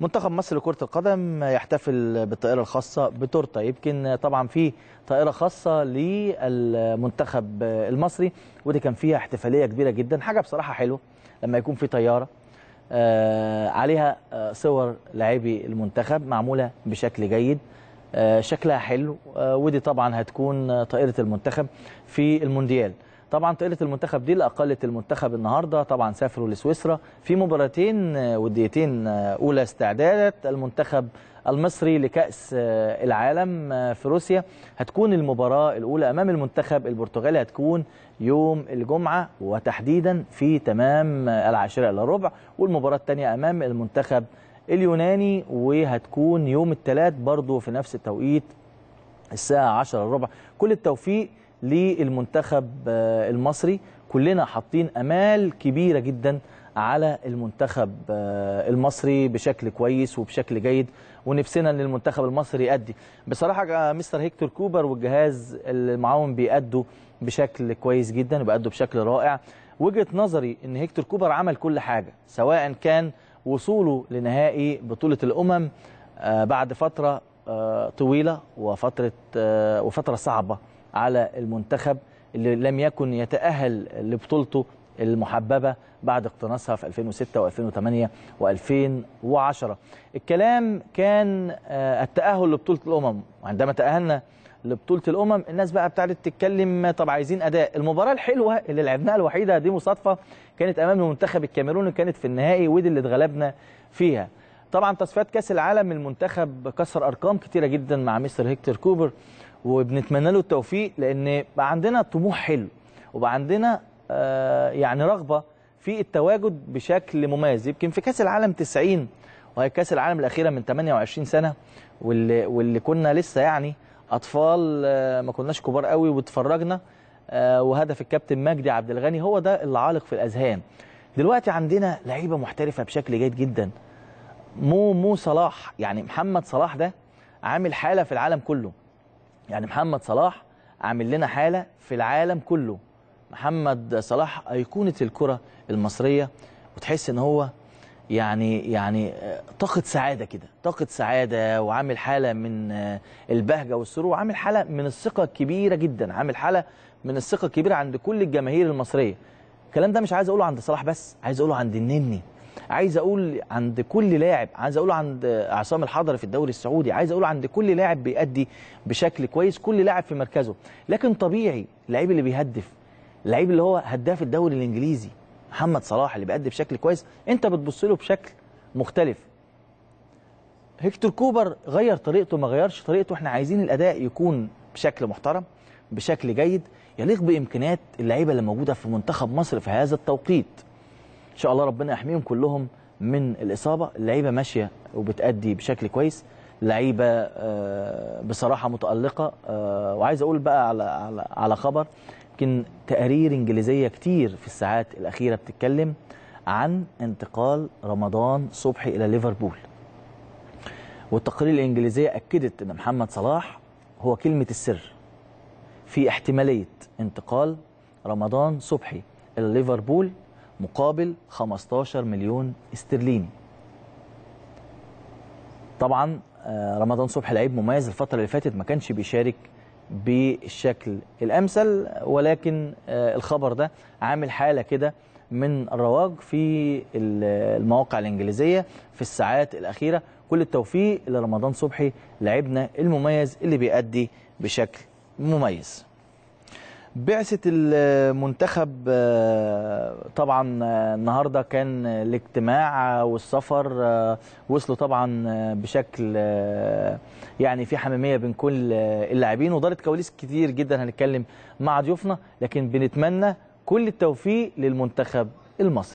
منتخب مصر لكره القدم يحتفل بالطائره الخاصه بتورته يمكن طبعا في طائره خاصه للمنتخب المصري ودي كان فيها احتفاليه كبيره جدا حاجه بصراحه حلوه لما يكون في طياره آه عليها آه، صور لاعبي المنتخب معموله بشكل جيد آه شكلها حلو آه ودي طبعا هتكون طائره المنتخب في المونديال طبعا طائله المنتخب دي اللي اقلت المنتخب النهارده طبعا سافروا لسويسرا في مباراتين آه، وديتين آه، اولى استعدادات المنتخب المصري لكأس آه، العالم في روسيا هتكون المباراة الأولى أمام المنتخب البرتغالي هتكون يوم الجمعة وتحديدا في تمام العاشرة إلى ربع والمباراة الثانية أمام المنتخب اليوناني وهتكون يوم الثلاث برضو في نفس التوقيت الساعة 10 ربع كل التوفيق للمنتخب آه، المصري كلنا حاطين امال كبيره جدا على المنتخب آه، المصري بشكل كويس وبشكل جيد ونفسنا ان المنتخب المصري يأدي بصراحه مستر هيكتور كوبر والجهاز المعاون بيأدوا بشكل كويس جدا وبيأدوا بشكل رائع وجهه نظري ان هيكتور كوبر عمل كل حاجه سواء كان وصوله لنهائي بطوله الامم آه، بعد فتره طويله وفتره وفتره صعبه على المنتخب اللي لم يكن يتأهل لبطولته المحببة بعد اقتناصها في 2006 و2008 و2010 الكلام كان آه، التأهل لبطولة الأمم وعندما تأهلنا لبطولة الأمم الناس بقى ابتدت تتكلم طب عايزين أداء المباراة الحلوة اللي لعبناها الوحيدة دي مصادفة كانت أمام المنتخب الكاميروني كانت في النهائي ودي اللي اتغلبنا فيها طبعا تصفيات كاس العالم المنتخب كسر ارقام كتيره جدا مع مستر هيكتور كوبر وبنتمنى له التوفيق لان بقى عندنا طموح حلو وبقى عندنا آه، يعني رغبه في التواجد بشكل مميز يمكن في كاس العالم 90 وهي كاس العالم الاخيره من 28 سنه واللي, واللي كنا لسه يعني اطفال آه، ما كناش كبار قوي واتفرجنا آه، وهدف الكابتن مجدي عبد الغني هو ده اللي عالق في الاذهان دلوقتي عندنا لعيبه محترفه بشكل جيد جدا مو مو صلاح يعني محمد صلاح ده عامل حاله في العالم كله يعني محمد صلاح عامل لنا حاله في العالم كله محمد صلاح ايقونه الكره المصريه وتحس ان هو يعني يعني آه، طاقه سعاده كده طاقه سعاده وعامل حاله من آه، البهجه والسرور وعامل حاله من الثقه الكبيره جدا عامل حاله من الثقه الكبيره عند كل الجماهير المصريه الكلام ده مش عايز اقوله عند صلاح بس عايز اقوله عند النني عايز اقول عند كل لاعب عايز اقول عند عصام الحضري في الدوري السعودي عايز اقول عند كل لاعب بيأدي بشكل كويس كل لاعب في مركزه لكن طبيعي اللعيب اللي بيهدف اللعيب اللي هو هداف الدوري الانجليزي محمد صلاح اللي بيأدي بشكل كويس انت بتبص له بشكل مختلف هيكتور كوبر غير طريقته ما غيرش طريقته احنا عايزين الاداء يكون بشكل محترم بشكل جيد يليق بامكانيات اللعيبه اللي موجوده في منتخب مصر في هذا التوقيت ان شاء الله ربنا يحميهم كلهم من الاصابه اللعيبه ماشيه وبتادي بشكل كويس لعيبه آه، بصراحه متالقه آه، وعايز اقول بقى على على على خبر يمكن تقارير انجليزيه كتير في الساعات الاخيره بتتكلم عن انتقال رمضان صبحي الى ليفربول والتقارير الانجليزيه اكدت ان محمد صلاح هو كلمه السر في احتماليه انتقال رمضان صبحي الى ليفربول مقابل 15 مليون استرليني طبعا آه، رمضان صبحي لعيب مميز الفتره اللي فاتت ما كانش بيشارك بالشكل الامثل ولكن آه، الخبر ده عامل حاله كده من الرواج في المواقع الانجليزيه في الساعات الاخيره كل التوفيق لرمضان صبحي لعبنا المميز اللي بيأدي بشكل مميز بعثة المنتخب آه، طبعا آه، النهارده كان الاجتماع آه، والسفر وصلوا طبعا بشكل يعني في حميميه بين كل اللاعبين ودارت كواليس كتير جدا هنتكلم مع ضيوفنا لكن بنتمنى كل التوفيق للمنتخب المصري